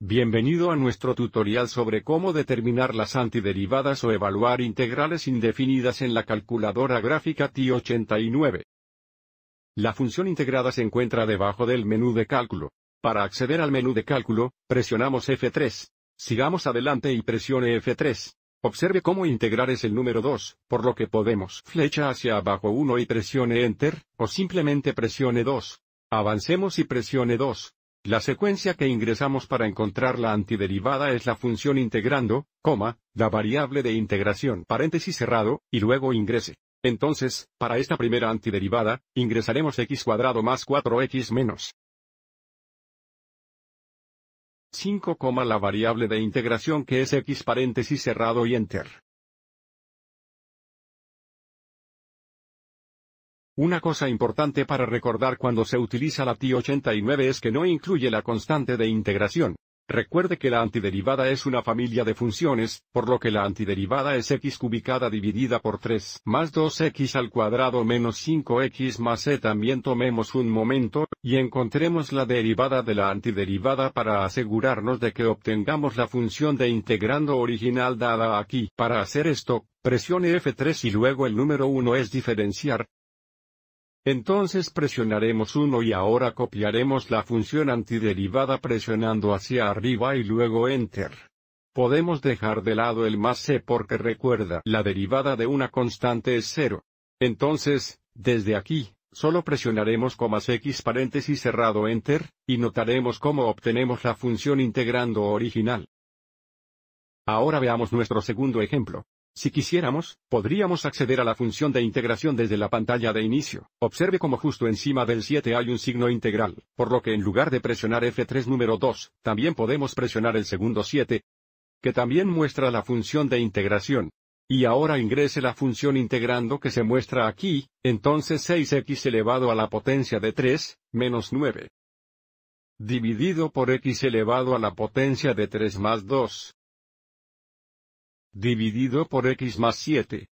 Bienvenido a nuestro tutorial sobre cómo determinar las antiderivadas o evaluar integrales indefinidas en la calculadora gráfica TI-89. La función integrada se encuentra debajo del menú de cálculo. Para acceder al menú de cálculo, presionamos F3. Sigamos adelante y presione F3. Observe cómo integrar es el número 2, por lo que podemos flecha hacia abajo 1 y presione Enter, o simplemente presione 2. Avancemos y presione 2. La secuencia que ingresamos para encontrar la antiderivada es la función integrando, coma, la variable de integración paréntesis cerrado, y luego ingrese. Entonces, para esta primera antiderivada, ingresaremos x cuadrado más 4x menos 5, la variable de integración que es x paréntesis cerrado y enter. Una cosa importante para recordar cuando se utiliza la TI-89 es que no incluye la constante de integración. Recuerde que la antiderivada es una familia de funciones, por lo que la antiderivada es x cubicada dividida por 3 más 2x al cuadrado menos 5x más c. E. También tomemos un momento, y encontremos la derivada de la antiderivada para asegurarnos de que obtengamos la función de integrando original dada aquí. Para hacer esto, presione F3 y luego el número 1 es diferenciar, entonces presionaremos 1 y ahora copiaremos la función antiderivada presionando hacia arriba y luego Enter. Podemos dejar de lado el más C porque recuerda, la derivada de una constante es 0. Entonces, desde aquí, solo presionaremos comas X paréntesis cerrado Enter, y notaremos cómo obtenemos la función integrando original. Ahora veamos nuestro segundo ejemplo. Si quisiéramos, podríamos acceder a la función de integración desde la pantalla de inicio. Observe como justo encima del 7 hay un signo integral, por lo que en lugar de presionar F3 número 2, también podemos presionar el segundo 7, que también muestra la función de integración. Y ahora ingrese la función integrando que se muestra aquí, entonces 6x elevado a la potencia de 3, menos 9. Dividido por x elevado a la potencia de 3 más 2 dividido por x más 7.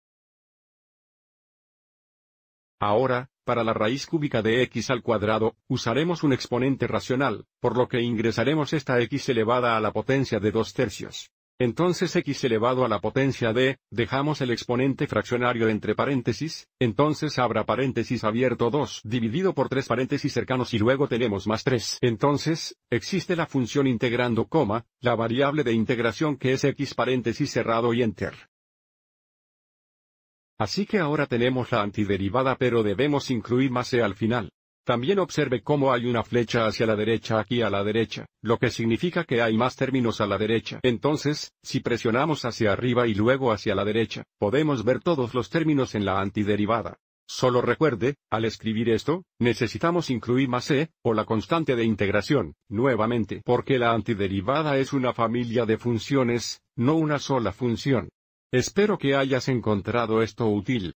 Ahora, para la raíz cúbica de x al cuadrado, usaremos un exponente racional, por lo que ingresaremos esta x elevada a la potencia de 2 tercios. Entonces x elevado a la potencia de, dejamos el exponente fraccionario entre paréntesis, entonces habrá paréntesis abierto 2 dividido por 3 paréntesis cercanos y luego tenemos más 3. Entonces, existe la función integrando coma, la variable de integración que es x paréntesis cerrado y enter. Así que ahora tenemos la antiderivada pero debemos incluir más e al final. También observe cómo hay una flecha hacia la derecha aquí a la derecha, lo que significa que hay más términos a la derecha. Entonces, si presionamos hacia arriba y luego hacia la derecha, podemos ver todos los términos en la antiderivada. Solo recuerde, al escribir esto, necesitamos incluir más e, o la constante de integración, nuevamente, porque la antiderivada es una familia de funciones, no una sola función. Espero que hayas encontrado esto útil.